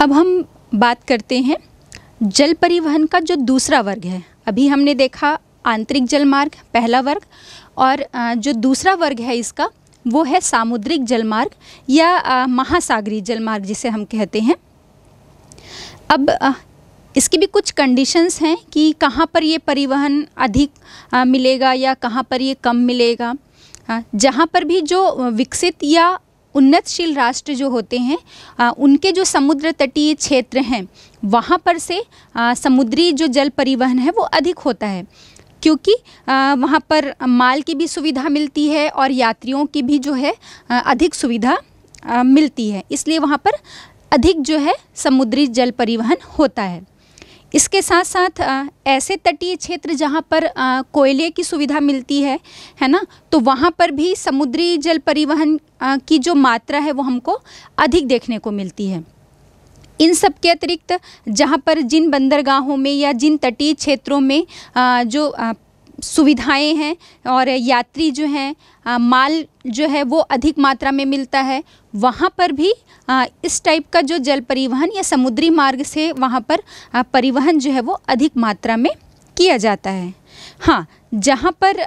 अब हम बात करते हैं जल परिवहन का जो दूसरा वर्ग है अभी हमने देखा आंतरिक जलमार्ग पहला वर्ग और जो दूसरा वर्ग है इसका वो है सामुद्रिक जलमार्ग या महासागरीय जलमार्ग जिसे हम कहते हैं अब इसकी भी कुछ कंडीशंस हैं कि कहाँ पर ये परिवहन अधिक मिलेगा या कहाँ पर ये कम मिलेगा जहाँ पर भी जो विकसित या उन्नतशील राष्ट्र जो होते हैं आ, उनके जो समुद्र तटीय क्षेत्र हैं वहाँ पर से आ, समुद्री जो जल परिवहन है वो अधिक होता है क्योंकि वहाँ पर माल की भी सुविधा मिलती है और यात्रियों की भी जो है अधिक सुविधा मिलती है इसलिए वहाँ पर अधिक जो है समुद्री जल परिवहन होता है इसके साथ साथ आ, ऐसे तटीय क्षेत्र जहाँ पर कोयले की सुविधा मिलती है है ना तो वहाँ पर भी समुद्री जल परिवहन आ, की जो मात्रा है वो हमको अधिक देखने को मिलती है इन सब के अतिरिक्त जहाँ पर जिन बंदरगाहों में या जिन तटीय क्षेत्रों में आ, जो आ, सुविधाएं हैं और यात्री जो हैं माल जो है वो अधिक मात्रा में मिलता है वहाँ पर भी इस टाइप का जो जल परिवहन या समुद्री मार्ग से वहाँ पर परिवहन जो है वो अधिक मात्रा में किया जाता है हाँ जहाँ पर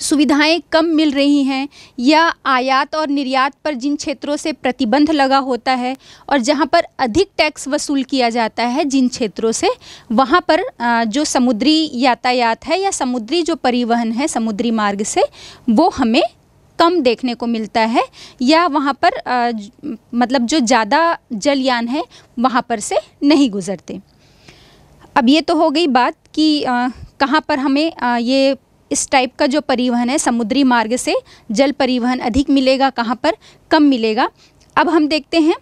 सुविधाएं कम मिल रही हैं या आयात और निर्यात पर जिन क्षेत्रों से प्रतिबंध लगा होता है और जहां पर अधिक टैक्स वसूल किया जाता है जिन क्षेत्रों से वहां पर जो समुद्री यातायात है या समुद्री जो परिवहन है समुद्री मार्ग से वो हमें कम देखने को मिलता है या वहाँ पर मतलब जो ज़्यादा जलयान है वहाँ पर से नहीं गुज़रते अब ये तो हो गई बात कि कहाँ पर हमें आ, ये इस टाइप का जो परिवहन है समुद्री मार्ग से जल परिवहन अधिक मिलेगा कहाँ पर कम मिलेगा अब हम देखते हैं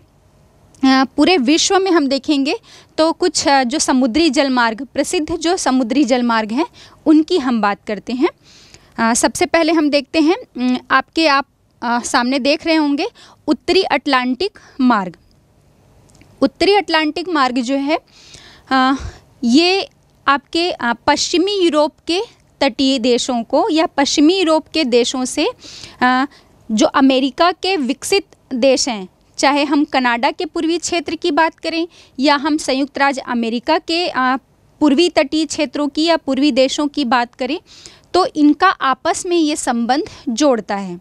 पूरे विश्व में हम देखेंगे तो कुछ जो समुद्री जलमार्ग प्रसिद्ध जो समुद्री जल मार्ग हैं उनकी हम बात करते हैं सबसे पहले हम देखते हैं आपके आप सामने देख रहे होंगे उत्तरी अटलांटिक मार्ग उत्तरी अटलांटिक मार्ग जो है ये आपके पश्चिमी यूरोप के तटीय देशों को या पश्चिमी यूरोप के देशों से जो अमेरिका के विकसित देश हैं चाहे हम कनाडा के पूर्वी क्षेत्र की बात करें या हम संयुक्त राज्य अमेरिका के पूर्वी तटीय क्षेत्रों की या पूर्वी देशों की बात करें तो इनका आपस में ये संबंध जोड़ता है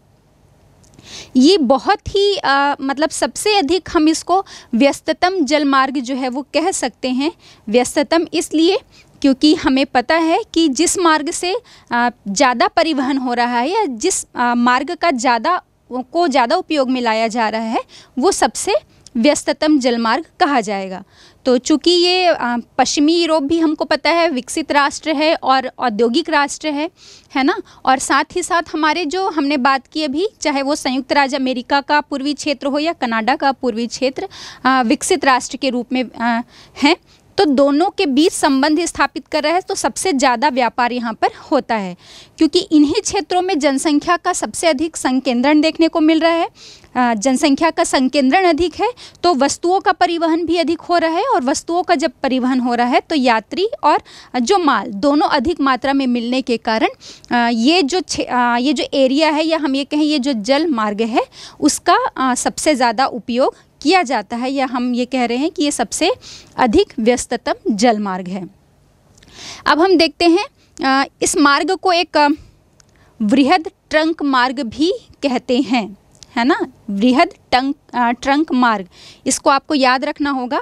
ये बहुत ही आ, मतलब सबसे अधिक हम इसको व्यस्ततम जलमार्ग जो है वो कह सकते हैं व्यस्ततम इसलिए क्योंकि हमें पता है कि जिस मार्ग से ज़्यादा परिवहन हो रहा है या जिस मार्ग का ज़्यादा को ज़्यादा उपयोग में लाया जा रहा है वो सबसे व्यस्ततम जलमार्ग कहा जाएगा तो चूंकि ये पश्चिमी यूरोप भी हमको पता है विकसित राष्ट्र है और औद्योगिक राष्ट्र है है ना और साथ ही साथ हमारे जो हमने बात की अभी चाहे वो संयुक्त राज्य अमेरिका का पूर्वी क्षेत्र हो या कनाडा का पूर्वी क्षेत्र विकसित राष्ट्र के रूप में हैं तो दोनों के बीच संबंध स्थापित कर रहा है तो सबसे ज़्यादा व्यापार यहाँ पर होता है क्योंकि इन्हीं क्षेत्रों में जनसंख्या का सबसे अधिक संकेंद्रण देखने को मिल रहा है जनसंख्या का संकेंद्रण अधिक है तो वस्तुओं का परिवहन भी अधिक हो रहा है और वस्तुओं का जब परिवहन हो रहा है तो यात्री और जो माल दोनों अधिक मात्रा में मिलने के कारण ये जो ये जो एरिया है या हम ये कहें ये जो जल मार्ग है उसका सबसे ज़्यादा उपयोग किया जाता है या हम ये कह रहे हैं कि ये सबसे अधिक व्यस्ततम जलमार्ग है अब हम देखते हैं इस मार्ग को एक वृहद ट्रंक मार्ग भी कहते हैं है ना वृहद टंक ट्रंक मार्ग इसको आपको याद रखना होगा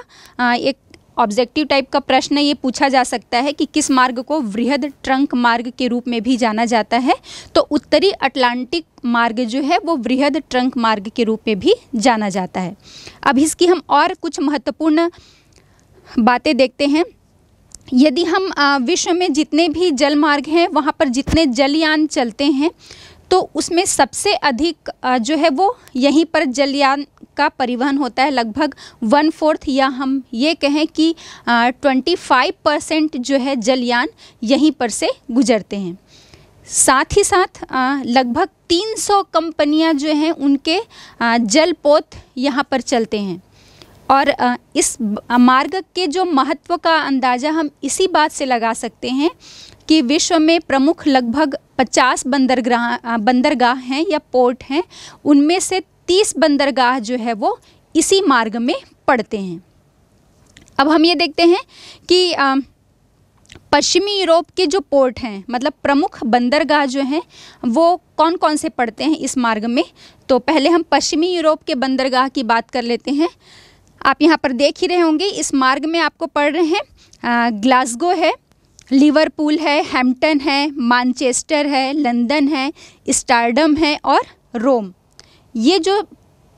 एक ऑब्जेक्टिव टाइप का प्रश्न ये पूछा जा सकता है कि किस मार्ग को वृहद ट्रंक मार्ग के रूप में भी जाना जाता है तो उत्तरी अटलांटिक मार्ग जो है वो वृहद ट्रंक मार्ग के रूप में भी जाना जाता है अब इसकी हम और कुछ महत्वपूर्ण बातें देखते हैं यदि हम विश्व में जितने भी जल मार्ग हैं वहाँ पर जितने जलयान चलते हैं तो उसमें सबसे अधिक जो है वो यहीं पर जलयान का परिवहन होता है लगभग वन फोर्थ या हम ये कहें कि ट्वेंटी फाइव परसेंट जो है जलयान यहीं पर से गुजरते हैं साथ ही साथ लगभग 300 कंपनियां जो हैं उनके जलपोत यहाँ पर चलते हैं और इस मार्ग के जो महत्व का अंदाज़ा हम इसी बात से लगा सकते हैं कि विश्व में प्रमुख लगभग 50 बंदरगाह बंदरगाह हैं या पोर्ट हैं उनमें से तीस बंदरगाह जो है वो इसी मार्ग में पड़ते हैं अब हम ये देखते हैं कि आ, पश्चिमी यूरोप के जो पोर्ट हैं मतलब प्रमुख बंदरगाह जो हैं वो कौन कौन से पड़ते हैं इस मार्ग में तो पहले हम पश्चिमी यूरोप के बंदरगाह की बात कर लेते हैं आप यहाँ पर देख ही रहे होंगे इस मार्ग में आपको पढ़ रहे हैं ग्लासगो है लिवरपूल है हैम्पटन है मानचेस्टर है लंदन है स्टारडम है और रोम ये जो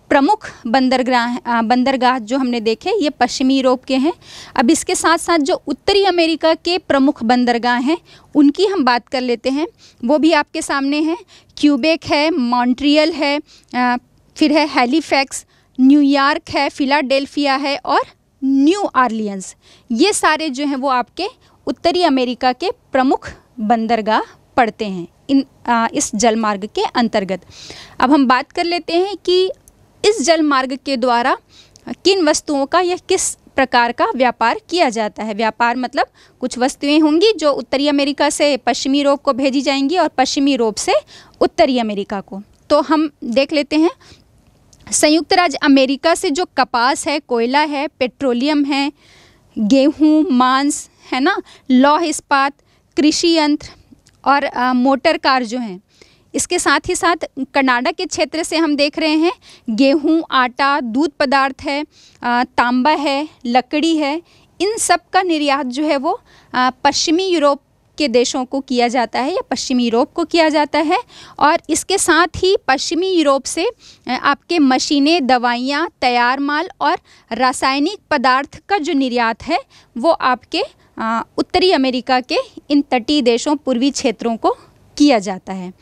प्रमुख बंदरगाह बंदरगाह जो हमने देखे ये पश्चिमी यूरोप के हैं अब इसके साथ साथ जो उत्तरी अमेरिका के प्रमुख बंदरगाह हैं उनकी हम बात कर लेते हैं वो भी आपके सामने हैं क्यूबेक है मॉन्ट्रियल है आ, फिर है हेलीफैक्स न्यूयॉर्क है फिलाडेल्फिया है और न्यू आर्लियंस ये सारे जो हैं वो आपके उत्तरी अमेरिका के प्रमुख बंदरगाह पड़ते हैं इन आ, इस जल मार्ग के अंतर्गत अब हम बात कर लेते हैं कि इस जल मार्ग के द्वारा किन वस्तुओं का या किस प्रकार का व्यापार किया जाता है व्यापार मतलब कुछ वस्तुएं होंगी जो उत्तरी अमेरिका से पश्चिमी यूरोप को भेजी जाएंगी और पश्चिमी यूरोप से उत्तरी अमेरिका को तो हम देख लेते हैं संयुक्त राज्य अमेरिका से जो कपास है कोयला है पेट्रोलियम है गेहूँ मांस है ना लौह इस्पात कृषि यंत्र और मोटर कार जो हैं इसके साथ ही साथ कर्नाटक के क्षेत्र से हम देख रहे हैं गेहूं आटा दूध पदार्थ है तांबा है लकड़ी है इन सब का निर्यात जो है वो पश्चिमी यूरोप के देशों को किया जाता है या पश्चिमी यूरोप को किया जाता है और इसके साथ ही पश्चिमी यूरोप से आपके मशीनें दवाइयाँ तैयार माल और रासायनिक पदार्थ का जो निर्यात है वो आपके उत्तरी अमेरिका के इन तटीय देशों पूर्वी क्षेत्रों को किया जाता है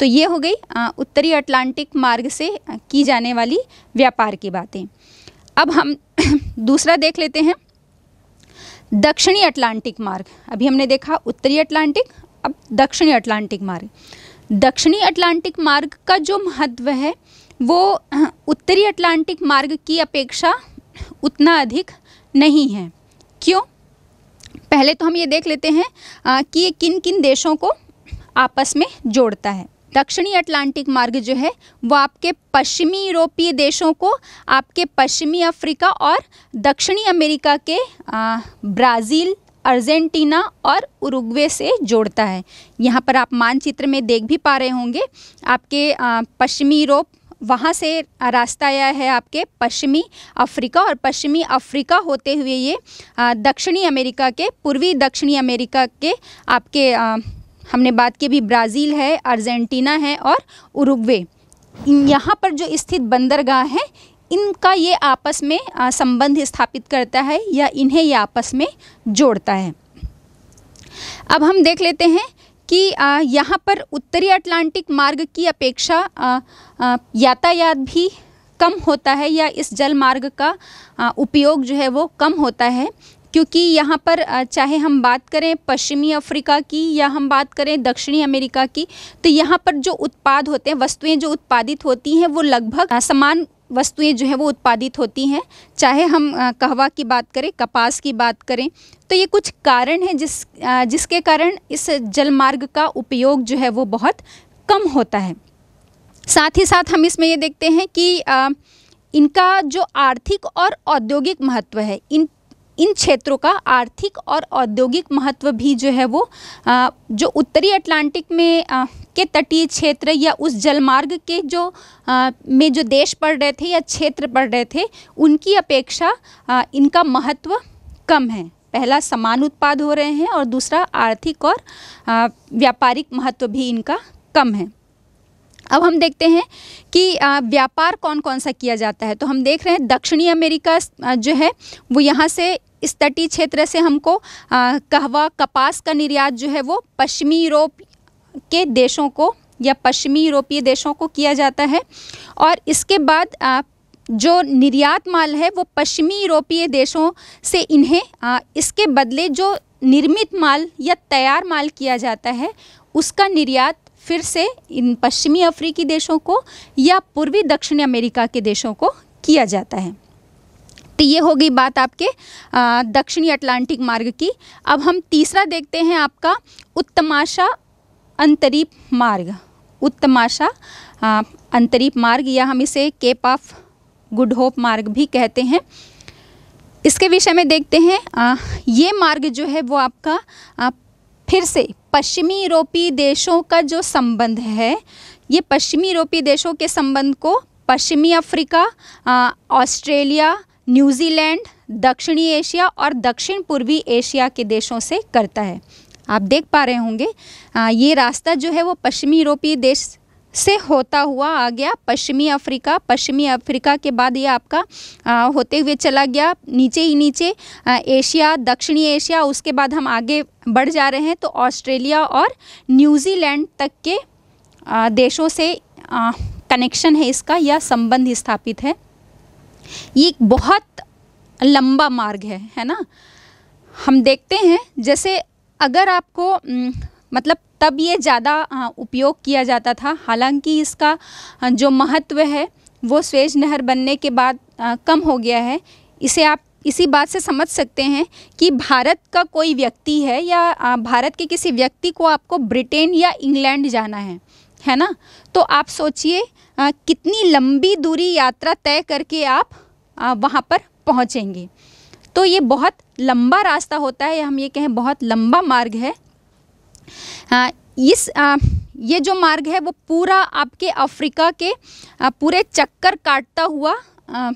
तो ये हो गई उत्तरी अटलांटिक मार्ग से की जाने वाली व्यापार की बातें अब हम दूसरा देख लेते हैं दक्षिणी अटलांटिक मार्ग अभी हमने देखा उत्तरी अटलांटिक अब दक्षिणी अटलांटिक मार्ग दक्षिणी अटलांटिक मार्ग का जो महत्व है वो उत्तरी अटलांटिक मार्ग की अपेक्षा उतना अधिक नहीं है क्यों पहले तो हम ये देख लेते हैं कि ये किन किन देशों को आपस में जोड़ता है दक्षिणी अटलांटिक मार्ग जो है वो आपके पश्चिमी यूरोपीय देशों को आपके पश्चिमी अफ्रीका और दक्षिणी अमेरिका के ब्राज़ील अर्जेंटीना और उरुग्वे से जोड़ता है यहाँ पर आप मानचित्र में देख भी पा रहे होंगे आपके पश्चिमी यूरोप वहाँ से रास्ता आया है आपके पश्चिमी अफ्रीका और पश्चिमी अफ्रीका होते हुए ये दक्षिणी अमेरिका के पूर्वी दक्षिणी अमेरिका के आपके हमने बात की भी ब्राज़ील है अर्जेंटीना है और उरुग्वे यहाँ पर जो स्थित बंदरगाह है इनका ये आपस में संबंध स्थापित करता है या इन्हें ये आपस में जोड़ता है अब हम देख लेते हैं कि यहाँ पर उत्तरी अटलांटिक मार्ग की अपेक्षा यातायात भी कम होता है या इस जल मार्ग का उपयोग जो है वो कम होता है क्योंकि यहाँ पर चाहे हम बात करें पश्चिमी अफ्रीका की या हम बात करें दक्षिणी अमेरिका की तो यहाँ पर जो उत्पाद होते हैं वस्तुएं जो उत्पादित होती हैं वो लगभग समान वस्तुएं जो हैं वो उत्पादित होती हैं चाहे हम कहवा की बात करें कपास की बात करें तो ये कुछ कारण हैं जिस जिसके कारण इस जलमार्ग का उपयोग जो है वो बहुत कम होता है साथ ही साथ हम इसमें ये देखते हैं कि आ, इनका जो आर्थिक और औद्योगिक महत्व है इन इन क्षेत्रों का आर्थिक और औद्योगिक महत्व भी जो है वो आ, जो उत्तरी अटलांटिक में आ, के तटीय क्षेत्र या उस जलमार्ग के जो आ, में जो देश पड़ रहे थे या क्षेत्र पड़ रहे थे उनकी अपेक्षा आ, इनका महत्व कम है पहला समान उत्पाद हो रहे हैं और दूसरा आर्थिक और आ, व्यापारिक महत्व भी इनका कम है अब हम देखते हैं कि व्यापार कौन कौन सा किया जाता है तो हम देख रहे हैं दक्षिणी अमेरिका जो है वो यहाँ से इस तटीय क्षेत्र से हमको कहवा कपास का निर्यात जो है वो पश्चिमी यूरोप के देशों को या पश्चिमी यूरोपीय देशों को किया जाता है और इसके बाद आ, जो निर्यात माल है वो पश्चिमी यूरोपीय देशों से इन्हें आ, इसके बदले जो निर्मित माल या तैयार माल किया जाता है उसका निर्यात फिर से इन पश्चिमी अफ्रीकी देशों को या पूर्वी दक्षिण अमेरिका के देशों को किया जाता है तो ये होगी बात आपके दक्षिणी अटलांटिक मार्ग की अब हम तीसरा देखते हैं आपका उत्तमाशा अंतरीप मार्ग उत्तमाशा अंतरीप मार्ग या हम इसे केप ऑफ गुड होप मार्ग भी कहते हैं इसके विषय में देखते हैं आ, ये मार्ग जो है वो आपका आ, फिर से पश्चिमी यूरोपीय देशों का जो संबंध है ये पश्चिमी यूरोपीय देशों के संबंध को पश्चिमी अफ्रीका ऑस्ट्रेलिया न्यूजीलैंड दक्षिणी एशिया और दक्षिण पूर्वी एशिया के देशों से करता है आप देख पा रहे होंगे ये रास्ता जो है वो पश्चिमी यूरोपीय देश से होता हुआ आ गया पश्चिमी अफ्रीका पश्चिमी अफ्रीका के बाद ये आपका आ, होते हुए चला गया नीचे ही नीचे आ, एशिया दक्षिणी एशिया उसके बाद हम आगे बढ़ जा रहे हैं तो ऑस्ट्रेलिया और न्यूजीलैंड तक के आ, देशों से कनेक्शन है इसका या संबंध स्थापित है ये एक बहुत लंबा मार्ग है है ना हम देखते हैं जैसे अगर आपको मतलब तब ये ज़्यादा उपयोग किया जाता था हालांकि इसका जो महत्व है वो स्वेज नहर बनने के बाद कम हो गया है इसे आप इसी बात से समझ सकते हैं कि भारत का कोई व्यक्ति है या भारत के किसी व्यक्ति को आपको ब्रिटेन या इंग्लैंड जाना है है ना तो आप सोचिए कितनी लंबी दूरी यात्रा तय करके आप वहाँ पर पहुँचेंगे तो ये बहुत लंबा रास्ता होता है हम ये कहें बहुत लंबा मार्ग है हाँ इस आ, ये जो मार्ग है वो पूरा आपके अफ्रीका के आ, पूरे चक्कर काटता हुआ आ,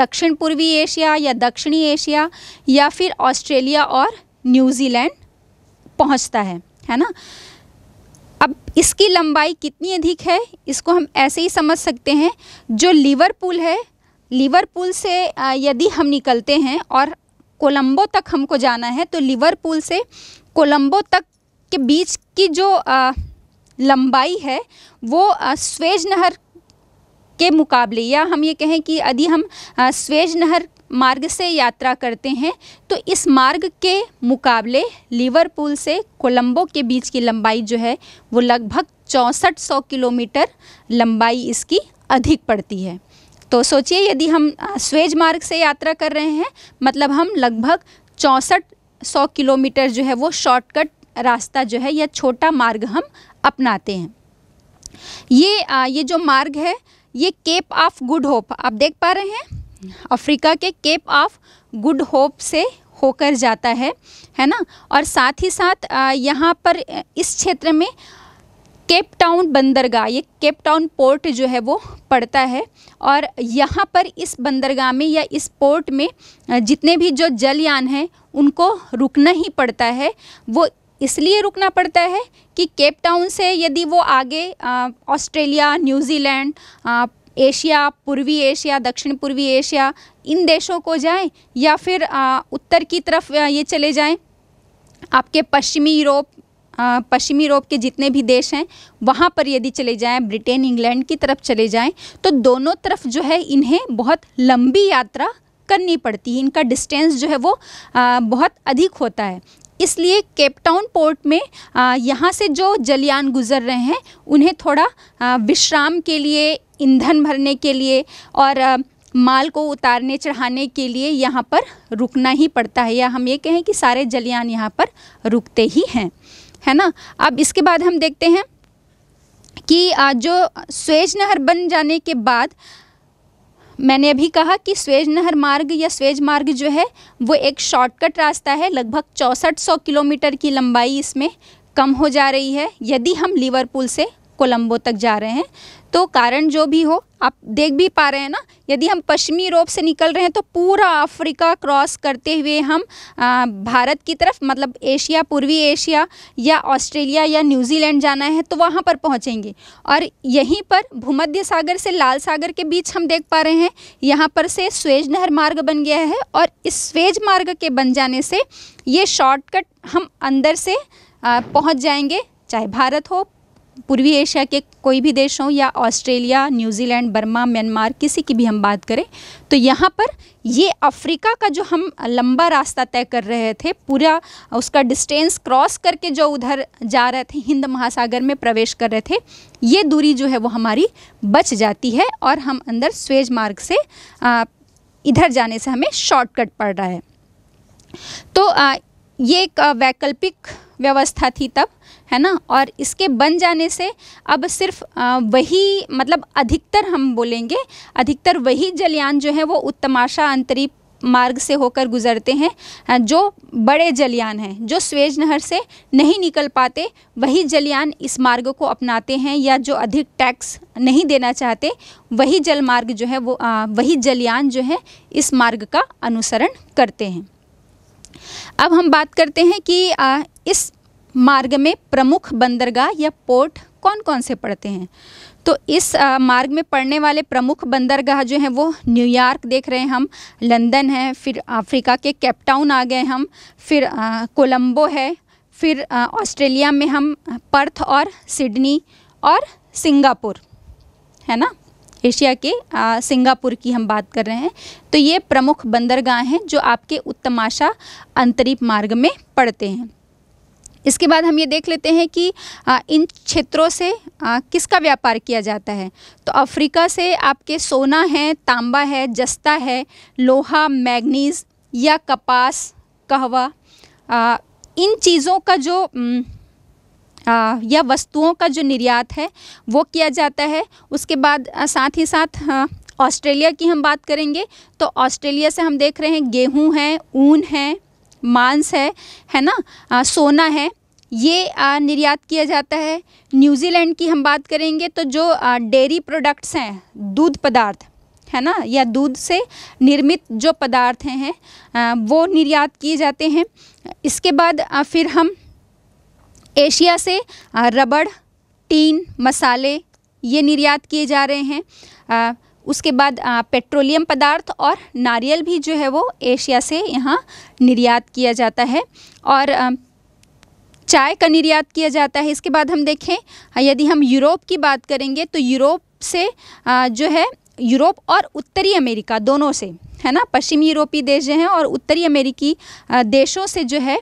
दक्षिण पूर्वी एशिया या दक्षिणी एशिया या फिर ऑस्ट्रेलिया और न्यूजीलैंड पहुंचता है है ना अब इसकी लंबाई कितनी अधिक है इसको हम ऐसे ही समझ सकते हैं जो लिवरपूल है लिवरपूल से यदि हम निकलते हैं और कोलंबो तक हमको जाना है तो लिवरपूल से कोलंबो तक के बीच की जो लंबाई है वो स्वेज नहर के मुकाबले या हम ये कहें कि यदि हम स्वेज नहर मार्ग से यात्रा करते हैं तो इस मार्ग के मुकाबले लिवरपूल से कोलंबो के बीच की लंबाई जो है वो लगभग चौंसठ सौ किलोमीटर लंबाई इसकी अधिक पड़ती है तो सोचिए यदि हम स्वेज मार्ग से यात्रा कर रहे हैं मतलब हम लगभग चौंसठ सौ किलोमीटर जो है वो शॉर्टकट रास्ता जो है या छोटा मार्ग हम अपनाते हैं ये आ, ये जो मार्ग है ये केप ऑफ गुड होप आप देख पा रहे हैं अफ्रीका के केप ऑफ गुड होप से होकर जाता है है ना और साथ ही साथ यहाँ पर इस क्षेत्र में केप टाउन बंदरगाह ये केप टाउन पोर्ट जो है वो पड़ता है और यहाँ पर इस बंदरगाह में या इस पोर्ट में जितने भी जो जलयान हैं उनको रुकना ही पड़ता है वो इसलिए रुकना पड़ता है कि केप टाउन से यदि वो आगे ऑस्ट्रेलिया न्यूजीलैंड एशिया पूर्वी एशिया दक्षिण पूर्वी एशिया इन देशों को जाएं या फिर आ, उत्तर की तरफ ये चले जाएं आपके पश्चिमी यूरोप पश्चिमी यूरोप के जितने भी देश हैं वहाँ पर यदि चले जाएं ब्रिटेन इंग्लैंड की तरफ चले जाएं तो दोनों तरफ जो है इन्हें बहुत लंबी यात्रा करनी पड़ती है इनका डिस्टेंस जो है वो आ, बहुत अधिक होता है इसलिए केपटाउन पोर्ट में यहाँ से जो जलियान गुजर रहे हैं उन्हें थोड़ा आ, विश्राम के लिए ईंधन भरने के लिए और आ, माल को उतारने चढ़ाने के लिए यहाँ पर रुकना ही पड़ता है या हम ये कहें कि सारे जलियान यहाँ पर रुकते ही हैं है ना अब इसके बाद हम देखते हैं कि जो स्वेज नहर बन जाने के बाद मैंने अभी कहा कि स्वेज नहर मार्ग या स्वेज मार्ग जो है वो एक शॉर्टकट रास्ता है लगभग चौंसठ सौ किलोमीटर की लंबाई इसमें कम हो जा रही है यदि हम लिवरपूल से कोलंबो तक जा रहे हैं तो कारण जो भी हो आप देख भी पा रहे हैं ना यदि हम पश्चिमी यूरोप से निकल रहे हैं तो पूरा अफ्रीका क्रॉस करते हुए हम भारत की तरफ मतलब एशिया पूर्वी एशिया या ऑस्ट्रेलिया या न्यूजीलैंड जाना है तो वहाँ पर पहुँचेंगे और यहीं पर भूमध्य सागर से लाल सागर के बीच हम देख पा रहे हैं यहाँ पर से स्वेज नहर मार्ग बन गया है और इस स्वेज मार्ग के बन जाने से ये शॉर्टकट हम अंदर से पहुँच जाएंगे चाहे भारत हो पूर्वी एशिया के कोई भी देश हो या ऑस्ट्रेलिया न्यूजीलैंड बर्मा म्यांमार किसी की भी हम बात करें तो यहाँ पर ये अफ्रीका का जो हम लंबा रास्ता तय कर रहे थे पूरा उसका डिस्टेंस क्रॉस करके जो उधर जा रहे थे हिंद महासागर में प्रवेश कर रहे थे ये दूरी जो है वो हमारी बच जाती है और हम अंदर स्वेज मार्ग से आ, इधर जाने से हमें शॉर्टकट पड़ रहा है तो आ, ये एक वैकल्पिक व्यवस्था थी तब है ना और इसके बन जाने से अब सिर्फ वही मतलब अधिकतर हम बोलेंगे अधिकतर वही जलयान जो है वो उत्तमाशा अंतरी मार्ग से होकर गुजरते हैं जो बड़े जलयान हैं जो स्वेज नहर से नहीं निकल पाते वही जलयान इस मार्ग को अपनाते हैं या जो अधिक टैक्स नहीं देना चाहते वही जल मार्ग जो है वो आ, वही जलयान जो है इस मार्ग का अनुसरण करते हैं अब हम बात करते हैं कि आ, इस मार्ग में प्रमुख बंदरगाह या पोर्ट कौन कौन से पड़ते हैं तो इस आ, मार्ग में पड़ने वाले प्रमुख बंदरगाह जो हैं वो न्यूयॉर्क देख रहे हैं हम लंदन है फिर अफ्रीका के कैपटाउन आ गए हम फिर कोलंबो है फिर ऑस्ट्रेलिया में हम पर्थ और सिडनी और सिंगापुर है ना एशिया के सिंगापुर की हम बात कर रहे हैं तो ये प्रमुख बंदरगाह हैं जो आपके उत्तमाशा अंतरिप मार्ग में पड़ते हैं इसके बाद हम ये देख लेते हैं कि इन क्षेत्रों से किसका व्यापार किया जाता है तो अफ्रीका से आपके सोना है तांबा है जस्ता है लोहा मैग्नीज या कपास कहवा इन चीज़ों का जो आ, या वस्तुओं का जो निर्यात है वो किया जाता है उसके बाद आ, साथ ही साथ हाँ, ऑस्ट्रेलिया की हम बात करेंगे तो ऑस्ट्रेलिया से हम देख रहे हैं गेहूं है ऊन है मांस है है ना आ, सोना है ये आ, निर्यात किया जाता है न्यूजीलैंड की हम बात करेंगे तो जो डेयरी प्रोडक्ट्स हैं दूध पदार्थ है ना या दूध से निर्मित जो पदार्थ हैं आ, वो निर्यात किए जाते हैं इसके बाद आ, फिर हम एशिया से रबड़ टीन मसाले ये निर्यात किए जा रहे हैं उसके बाद पेट्रोलियम पदार्थ और नारियल भी जो है वो एशिया से यहाँ निर्यात किया जाता है और चाय का निर्यात किया जाता है इसके बाद हम देखें यदि हम यूरोप की बात करेंगे तो यूरोप से जो है यूरोप और उत्तरी अमेरिका दोनों से है ना पश्चिमी यूरोपीय देश जो हैं और उत्तरी अमेरिकी देशों से जो है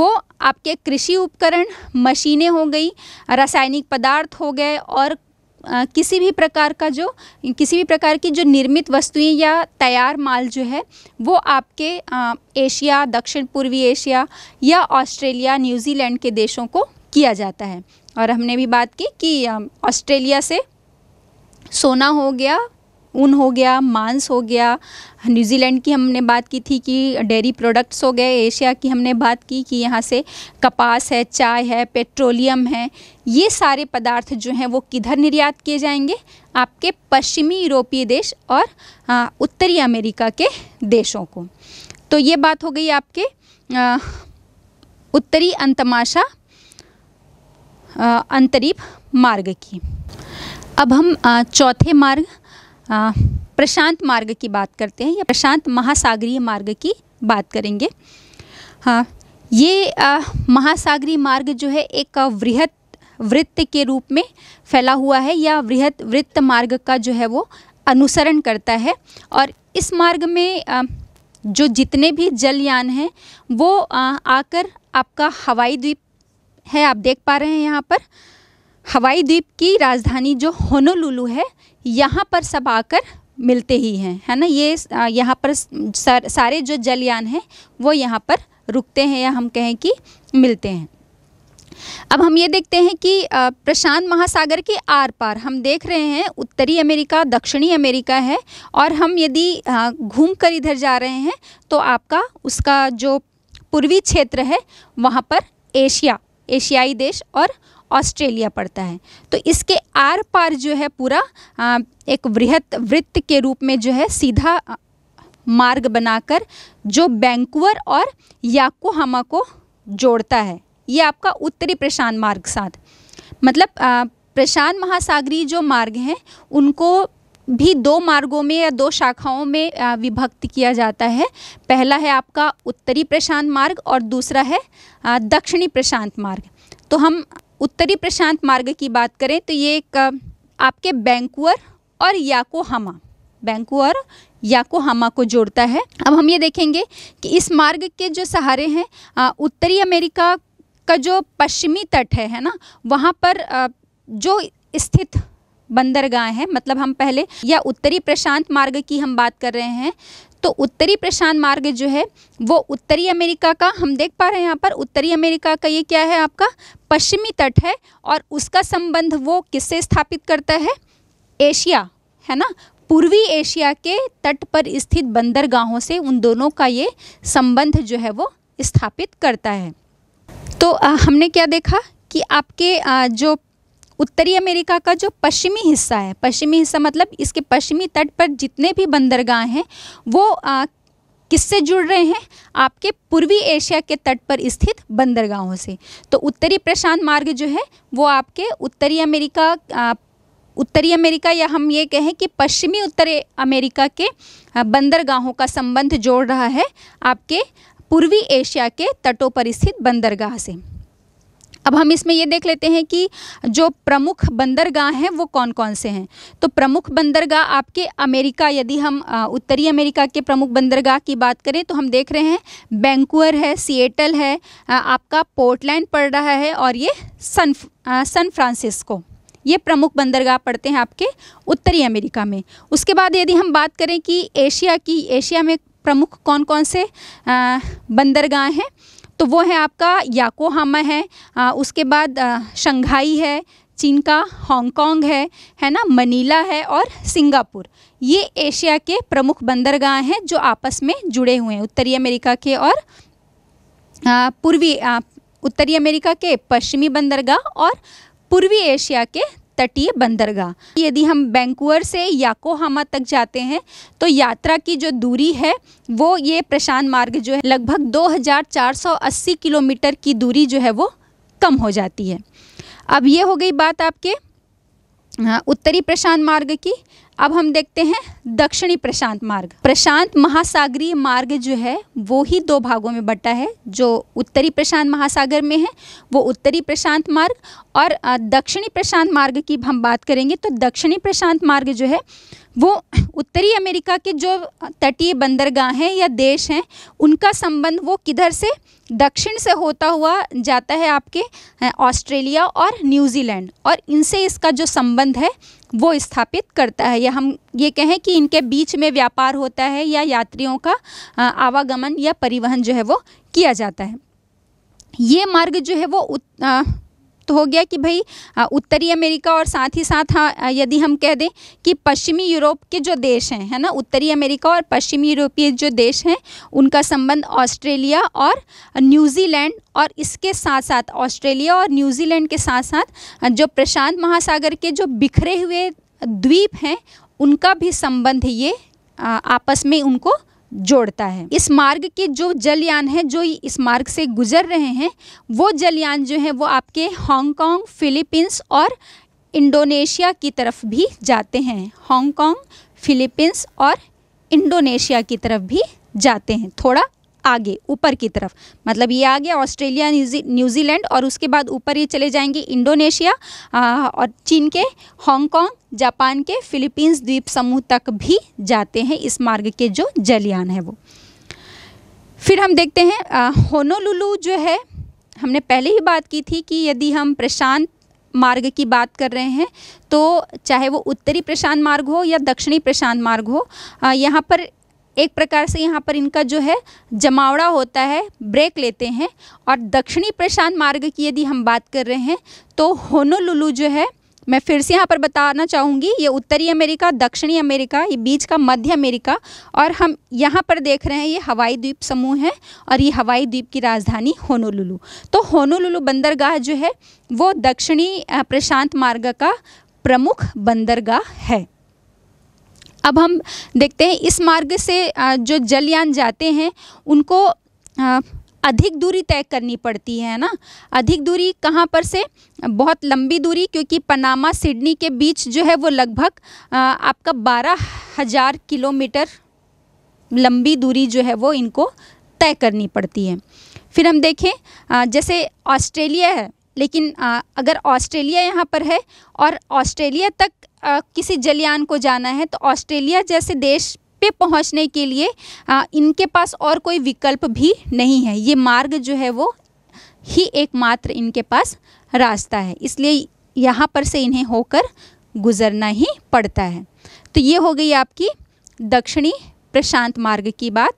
वो आपके कृषि उपकरण मशीनें हो गई रासायनिक पदार्थ हो गए और आ, किसी भी प्रकार का जो किसी भी प्रकार की जो निर्मित वस्तुएं या तैयार माल जो है वो आपके आ, एशिया दक्षिण पूर्वी एशिया या ऑस्ट्रेलिया न्यूजीलैंड के देशों को किया जाता है और हमने भी बात की कि ऑस्ट्रेलिया से सोना हो गया ऊन हो गया मांस हो गया न्यूजीलैंड की हमने बात की थी कि डेयरी प्रोडक्ट्स हो गए एशिया की हमने बात की कि यहाँ से कपास है चाय है पेट्रोलियम है ये सारे पदार्थ जो हैं वो किधर निर्यात किए जाएंगे आपके पश्चिमी यूरोपीय देश और उत्तरी अमेरिका के देशों को तो ये बात हो गई आपके आ, उत्तरी अंतमाशा अंतरिप मार्ग की अब हम चौथे मार्ग प्रशांत मार्ग की बात करते हैं या प्रशांत महासागरीय मार्ग की बात करेंगे हाँ ये महासागरीय मार्ग जो है एक वृहत वृत्त के रूप में फैला हुआ है या वृहत वृत्त मार्ग का जो है वो अनुसरण करता है और इस मार्ग में आ, जो जितने भी जलयान हैं वो आ, आकर आपका हवाई द्वीप है आप देख पा रहे हैं यहाँ पर हवाई द्वीप की राजधानी जो होनोलुलु है यहाँ पर सब आकर मिलते ही हैं है ना ये यहाँ पर सर, सारे जो जलयान हैं वो यहाँ पर रुकते हैं या हम कहें कि मिलते हैं अब हम ये देखते हैं कि प्रशांत महासागर के आर पार हम देख रहे हैं उत्तरी अमेरिका दक्षिणी अमेरिका है और हम यदि घूम कर इधर जा रहे हैं तो आपका उसका जो पूर्वी क्षेत्र है वहाँ पर एशिया एशियाई देश और ऑस्ट्रेलिया पड़ता है तो इसके आर पार जो है पूरा एक वृहत वृत्त के रूप में जो है सीधा मार्ग बनाकर जो बैंकुअर और याकोहामा को जोड़ता है ये आपका उत्तरी प्रशांत मार्ग साथ मतलब प्रशांत महासागरी जो मार्ग हैं उनको भी दो मार्गों में या दो शाखाओं में विभक्त किया जाता है पहला है आपका उत्तरी प्रशांत मार्ग और दूसरा है दक्षिणी प्रशांत मार्ग तो हम उत्तरी प्रशांत मार्ग की बात करें तो ये एक आपके बैंकुअर और याकोहामा बैंकुअर याकोहामा को जोड़ता है अब हम ये देखेंगे कि इस मार्ग के जो सहारे हैं उत्तरी अमेरिका का जो पश्चिमी तट है है ना वहाँ पर जो स्थित बंदरगाह हैं मतलब हम पहले या उत्तरी प्रशांत मार्ग की हम बात कर रहे हैं तो उत्तरी प्रशांत मार्ग जो है वो उत्तरी अमेरिका का हम देख पा रहे हैं यहाँ पर उत्तरी अमेरिका का ये क्या है आपका पश्चिमी तट है और उसका संबंध वो किससे स्थापित करता है एशिया है ना पूर्वी एशिया के तट पर स्थित बंदरगाहों से उन दोनों का ये संबंध जो है वो स्थापित करता है तो आ, हमने क्या देखा कि आपके आ, जो उत्तरी अमेरिका का जो पश्चिमी हिस्सा है पश्चिमी हिस्सा मतलब इसके पश्चिमी तट पर जितने भी बंदरगाह हैं वो आ, किससे जुड़ रहे हैं आपके पूर्वी एशिया के तट पर स्थित बंदरगाहों से तो उत्तरी प्रशांत मार्ग जो है वो आपके उत्तरी अमेरिका आ, उत्तरी अमेरिका या हम ये कहें कि पश्चिमी उत्तरी अमेरिका के बंदरगाहों का संबंध जोड़ रहा है आपके पूर्वी एशिया के तटों पर स्थित बंदरगाह से अब हम इसमें ये देख लेते हैं कि जो प्रमुख बंदरगाह हैं वो कौन कौन से हैं तो प्रमुख बंदरगाह आपके अमेरिका यदि हम उत्तरी अमेरिका के प्रमुख बंदरगाह की बात करें तो हम देख रहे हैं बैंकुअर है सिएटल है आपका पोर्टलैंड पड़ रहा है और ये सन सन फ्रांसिस्को ये प्रमुख बंदरगाह पड़ते हैं आपके उत्तरी अमेरिका में उसके बाद यदि हम बात करें कि एशिया की एशिया में प्रमुख कौन कौन से बंदरगाह हैं तो वो है आपका याकोहामा है आ, उसके बाद शंघाई है चीन का हांगकांग है है ना मनीला है और सिंगापुर ये एशिया के प्रमुख बंदरगाह हैं जो आपस में जुड़े हुए हैं उत्तरी अमेरिका के और पूर्वी उत्तरी अमेरिका के पश्चिमी बंदरगाह और पूर्वी एशिया के तटीय बंदरगाह यदि हम बैंकुअर से याकोहामा तक जाते हैं तो यात्रा की जो दूरी है वो ये प्रशांत मार्ग जो है लगभग 2480 किलोमीटर की दूरी जो है वो कम हो जाती है अब ये हो गई बात आपके हाँ, उत्तरी प्रशांत मार्ग की अब हम देखते हैं दक्षिणी प्रशांत मार्ग प्रशांत महासागरीय मार्ग जो है वो ही दो भागों में बटा है जो उत्तरी प्रशांत महासागर में है वो उत्तरी प्रशांत मार्ग और दक्षिणी प्रशांत मार्ग की हम बात करेंगे तो दक्षिणी प्रशांत मार्ग जो है वो उत्तरी अमेरिका के जो तटीय बंदरगाह हैं या देश हैं उनका संबंध वो किधर से दक्षिण से होता हुआ जाता है आपके ऑस्ट्रेलिया और न्यूजीलैंड और इनसे इसका जो संबंध है वो स्थापित करता है या हम ये कहें कि इनके बीच में व्यापार होता है या यात्रियों का आवागमन या परिवहन जो है वो किया जाता है ये मार्ग जो है वो उत, आ, स्पष्ट तो हो गया कि भाई उत्तरी अमेरिका और साथ ही साथ हाँ यदि हम कह दें कि पश्चिमी यूरोप के जो देश हैं है ना उत्तरी अमेरिका और पश्चिमी यूरोपीय जो देश हैं उनका संबंध ऑस्ट्रेलिया और न्यूजीलैंड और इसके साथ साथ ऑस्ट्रेलिया और न्यूजीलैंड के साथ साथ जो प्रशांत महासागर के जो बिखरे हुए द्वीप हैं उनका भी संबंध ये आपस में उनको जोड़ता है इस मार्ग के जो जलयान है जो इस मार्ग से गुजर रहे हैं वो जलयान जो है वो आपके हांगकांग फिलीपींस और इंडोनेशिया की तरफ भी जाते हैं हांगकांग फिलीपींस और इंडोनेशिया की तरफ भी जाते हैं थोड़ा आगे ऊपर की तरफ मतलब ये आ गया ऑस्ट्रेलिया न्यूजीलैंड और उसके बाद ऊपर ये चले जाएंगे इंडोनेशिया और चीन के हांगकांग जापान के फिलीपींस द्वीप समूह तक भी जाते हैं इस मार्ग के जो जलयान है वो फिर हम देखते हैं होनोलुलु जो है हमने पहले ही बात की थी कि यदि हम प्रशांत मार्ग की बात कर रहे हैं तो चाहे वो उत्तरी प्रशांत मार्ग हो या दक्षिणी प्रशांत मार्ग हो यहाँ पर एक प्रकार से यहाँ पर इनका जो है जमावड़ा होता है ब्रेक लेते हैं और दक्षिणी प्रशांत मार्ग की यदि हम बात कर रहे हैं तो होनोलुलु जो है मैं फिर से यहाँ पर बताना चाहूँगी ये उत्तरी अमेरिका दक्षिणी अमेरिका ये बीच का मध्य अमेरिका और हम यहाँ पर देख रहे हैं ये हवाई द्वीप समूह है और ये हवाई द्वीप की राजधानी होनोलुलु तो होनोलुलु बंदरगाह जो है वो दक्षिणी प्रशांत मार्ग का प्रमुख बंदरगाह है अब हम देखते हैं इस मार्ग से जो जलयान जाते हैं उनको अधिक दूरी तय करनी पड़ती है ना अधिक दूरी कहाँ पर से बहुत लंबी दूरी क्योंकि पनामा सिडनी के बीच जो है वो लगभग आपका बारह हज़ार किलोमीटर लंबी दूरी जो है वो इनको तय करनी पड़ती है फिर हम देखें जैसे ऑस्ट्रेलिया है लेकिन आ, अगर ऑस्ट्रेलिया यहाँ पर है और ऑस्ट्रेलिया तक आ, किसी जलियान को जाना है तो ऑस्ट्रेलिया जैसे देश पे पहुँचने के लिए आ, इनके पास और कोई विकल्प भी नहीं है ये मार्ग जो है वो ही एकमात्र इनके पास रास्ता है इसलिए यहाँ पर से इन्हें होकर गुजरना ही पड़ता है तो ये हो गई आपकी दक्षिणी प्रशांत मार्ग की बात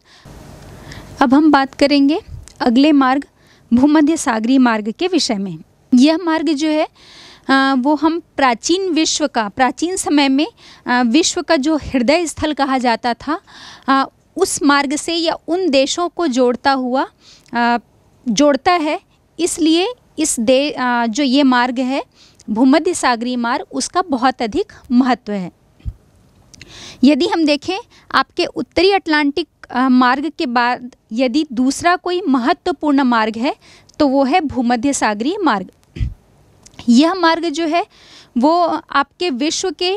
अब हम बात करेंगे अगले मार्ग भूमध्य सागरी मार्ग के विषय में यह मार्ग जो है आ, वो हम प्राचीन विश्व का प्राचीन समय में आ, विश्व का जो हृदय स्थल कहा जाता था आ, उस मार्ग से या उन देशों को जोड़ता हुआ जोड़ता है इसलिए इस दे जो ये मार्ग है भूमध्य सागरी मार्ग उसका बहुत अधिक महत्व है यदि हम देखें आपके उत्तरी अटलांटिक मार्ग के बाद यदि दूसरा कोई महत्वपूर्ण मार्ग है तो वो है भूमध्य सागरी मार्ग यह मार्ग जो है वो आपके विश्व के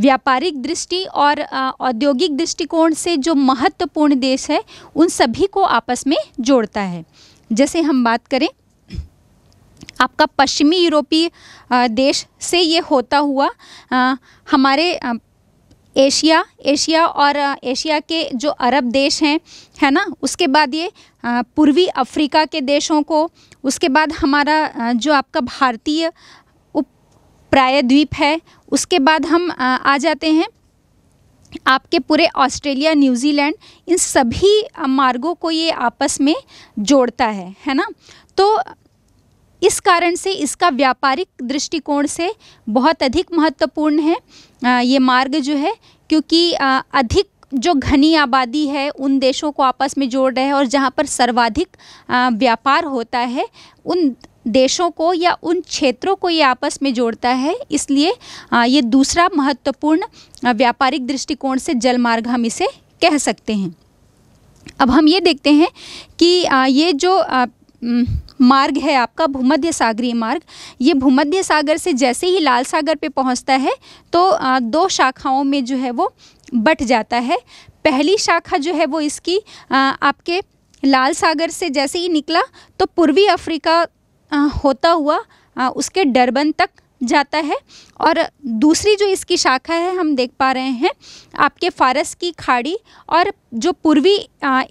व्यापारिक दृष्टि और औद्योगिक दृष्टिकोण से जो महत्वपूर्ण देश है उन सभी को आपस में जोड़ता है जैसे हम बात करें आपका पश्चिमी यूरोपीय देश से ये होता हुआ हमारे एशिया एशिया और एशिया के जो अरब देश हैं है ना उसके बाद ये पूर्वी अफ्रीका के देशों को उसके बाद हमारा जो आपका भारतीय उप प्रायद्वीप है उसके बाद हम आ जाते हैं आपके पूरे ऑस्ट्रेलिया न्यूजीलैंड इन सभी मार्गों को ये आपस में जोड़ता है है ना तो इस कारण से इसका व्यापारिक दृष्टिकोण से बहुत अधिक महत्वपूर्ण है ये मार्ग जो है क्योंकि अधिक जो घनी आबादी है उन देशों को आपस में जोड़ रहे हैं और जहाँ पर सर्वाधिक व्यापार होता है उन देशों को या उन क्षेत्रों को ये आपस में जोड़ता है इसलिए ये दूसरा महत्वपूर्ण व्यापारिक दृष्टिकोण से जल मार्ग हम इसे कह सकते हैं अब हम ये देखते हैं कि ये जो मार्ग है आपका भूमध्य सागरीय मार्ग ये भूमध्य सागर से जैसे ही लाल सागर पे पहुंचता है तो दो शाखाओं में जो है वो बट जाता है पहली शाखा जो है वो इसकी आ, आपके लाल सागर से जैसे ही निकला तो पूर्वी अफ्रीका होता हुआ आ, उसके डरबन तक जाता है और दूसरी जो इसकी शाखा है हम देख पा रहे हैं आपके फारस की खाड़ी और जो पूर्वी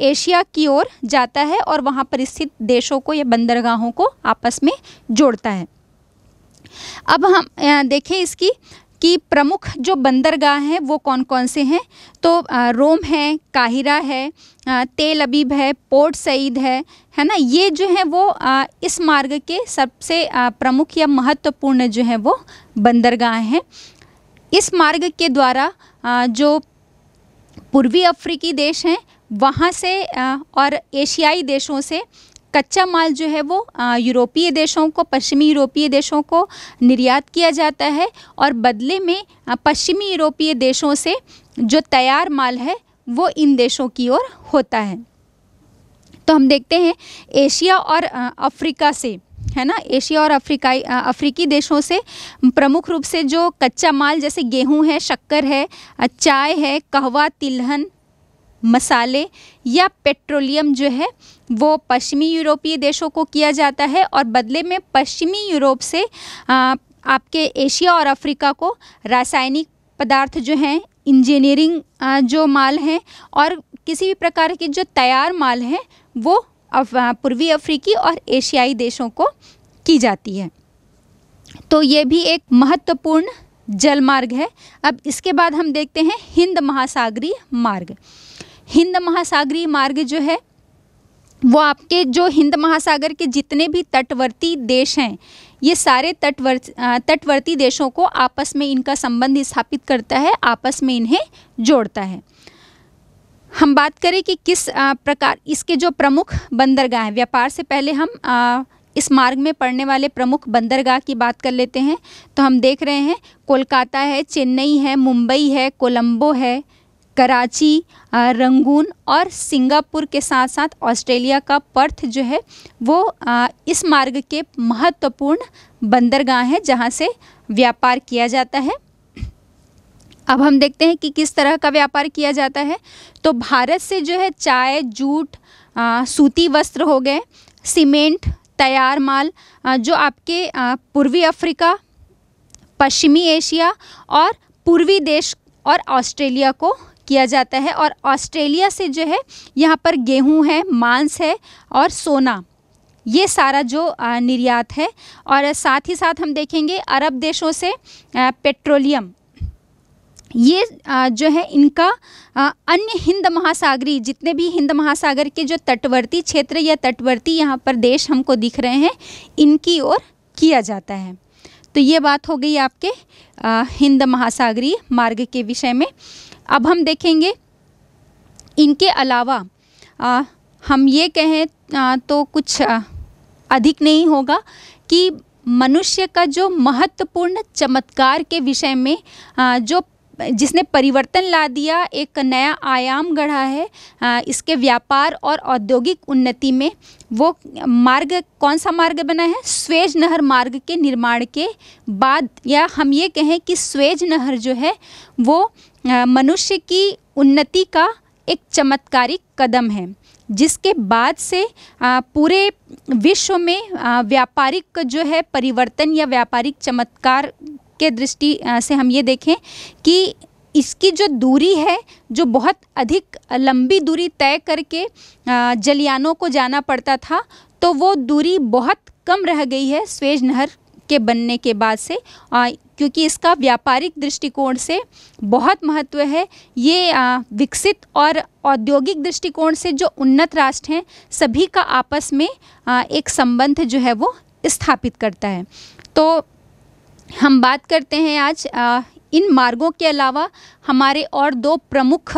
एशिया की ओर जाता है और वहाँ पर स्थित देशों को या बंदरगाहों को आपस में जोड़ता है अब हम देखें इसकी कि प्रमुख जो बंदरगाह हैं वो कौन कौन से हैं तो रोम है काहिरा है तेल अबीब है पोर्ट सईद है है ना ये जो है वो इस मार्ग के सबसे प्रमुख या महत्वपूर्ण जो है वो बंदरगाह हैं इस मार्ग के द्वारा जो पूर्वी अफ्रीकी देश हैं वहाँ से और एशियाई देशों से कच्चा माल जो है वो यूरोपीय देशों को पश्चिमी यूरोपीय देशों को निर्यात किया जाता है और बदले में पश्चिमी यूरोपीय देशों से जो तैयार माल है वो इन देशों की ओर होता है तो हम देखते हैं एशिया और अफ्रीका से है ना एशिया और अफ्रीकाई अफ्रीकी देशों से प्रमुख रूप से जो कच्चा माल जैसे गेहूं है शक्कर है चाय है कहवा तिलहन मसाले या पेट्रोलियम जो है वो पश्चिमी यूरोपीय देशों को किया जाता है और बदले में पश्चिमी यूरोप से आ, आपके एशिया और अफ्रीका को रासायनिक पदार्थ जो हैं इंजीनियरिंग जो माल हैं और किसी भी प्रकार के जो तैयार माल हैं वो पूर्वी अफ्रीकी और एशियाई देशों को की जाती है तो ये भी एक महत्वपूर्ण जल मार्ग है अब इसके बाद हम देखते हैं हिंद महासागरीय मार्ग हिंद महासागरी मार्ग जो है वो आपके जो हिंद महासागर के जितने भी तटवर्ती देश हैं ये सारे तटवर् तटवर्ती देशों को आपस में इनका संबंध स्थापित करता है आपस में इन्हें जोड़ता है हम बात करें कि किस प्रकार इसके जो प्रमुख बंदरगाह हैं व्यापार से पहले हम आ, इस मार्ग में पड़ने वाले प्रमुख बंदरगाह की बात कर लेते हैं तो हम देख रहे हैं कोलकाता है चेन्नई है मुंबई है कोलंबो है कराची रंगून और सिंगापुर के साथ साथ ऑस्ट्रेलिया का पर्थ जो है वो इस मार्ग के महत्वपूर्ण बंदरगाह हैं जहाँ से व्यापार किया जाता है अब हम देखते हैं कि किस तरह का व्यापार किया जाता है तो भारत से जो है चाय जूट सूती वस्त्र हो गए सीमेंट तैयार माल जो आपके पूर्वी अफ्रीका पश्चिमी एशिया और पूर्वी देश और ऑस्ट्रेलिया को किया जाता है और ऑस्ट्रेलिया से जो है यहाँ पर गेहूँ है मांस है और सोना ये सारा जो निर्यात है और साथ ही साथ हम देखेंगे अरब देशों से पेट्रोलियम ये जो है इनका अन्य हिंद महासागरी जितने भी हिंद महासागर के जो तटवर्ती क्षेत्र या तटवर्ती यहाँ पर देश हमको दिख रहे हैं इनकी ओर किया जाता है तो ये बात हो गई आपके हिंद महासागरी मार्ग के विषय में अब हम देखेंगे इनके अलावा आ, हम ये कहें आ, तो कुछ आ, अधिक नहीं होगा कि मनुष्य का जो महत्वपूर्ण चमत्कार के विषय में जो जिसने परिवर्तन ला दिया एक नया आयाम गढ़ा है इसके व्यापार और औद्योगिक उन्नति में वो मार्ग कौन सा मार्ग बना है स्वेज नहर मार्ग के निर्माण के बाद या हम ये कहें कि स्वेज नहर जो है वो मनुष्य की उन्नति का एक चमत्कारिक कदम है जिसके बाद से पूरे विश्व में व्यापारिक जो है परिवर्तन या व्यापारिक चमत्कार के दृष्टि से हम ये देखें कि इसकी जो दूरी है जो बहुत अधिक लंबी दूरी तय करके जलियानों को जाना पड़ता था तो वो दूरी बहुत कम रह गई है स्वेज नहर के बनने के बाद से आ, क्योंकि इसका व्यापारिक दृष्टिकोण से बहुत महत्व है ये आ, विकसित और औद्योगिक दृष्टिकोण से जो उन्नत राष्ट्र हैं सभी का आपस में आ, एक संबंध जो है वो स्थापित करता है तो हम बात करते हैं आज आ, इन मार्गों के अलावा हमारे और दो प्रमुख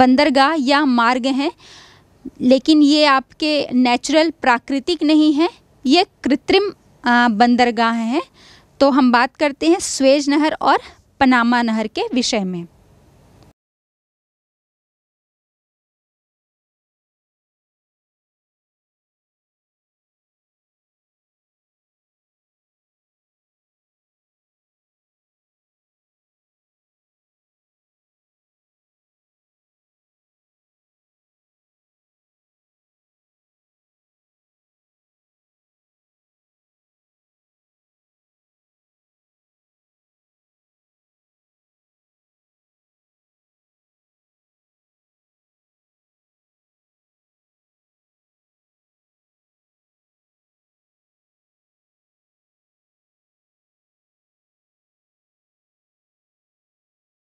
बंदरगाह या मार्ग हैं लेकिन ये आपके नेचुरल प्राकृतिक नहीं हैं ये कृत्रिम बंदरगाह हैं तो हम बात करते हैं स्वेज नहर और पनामा नहर के विषय में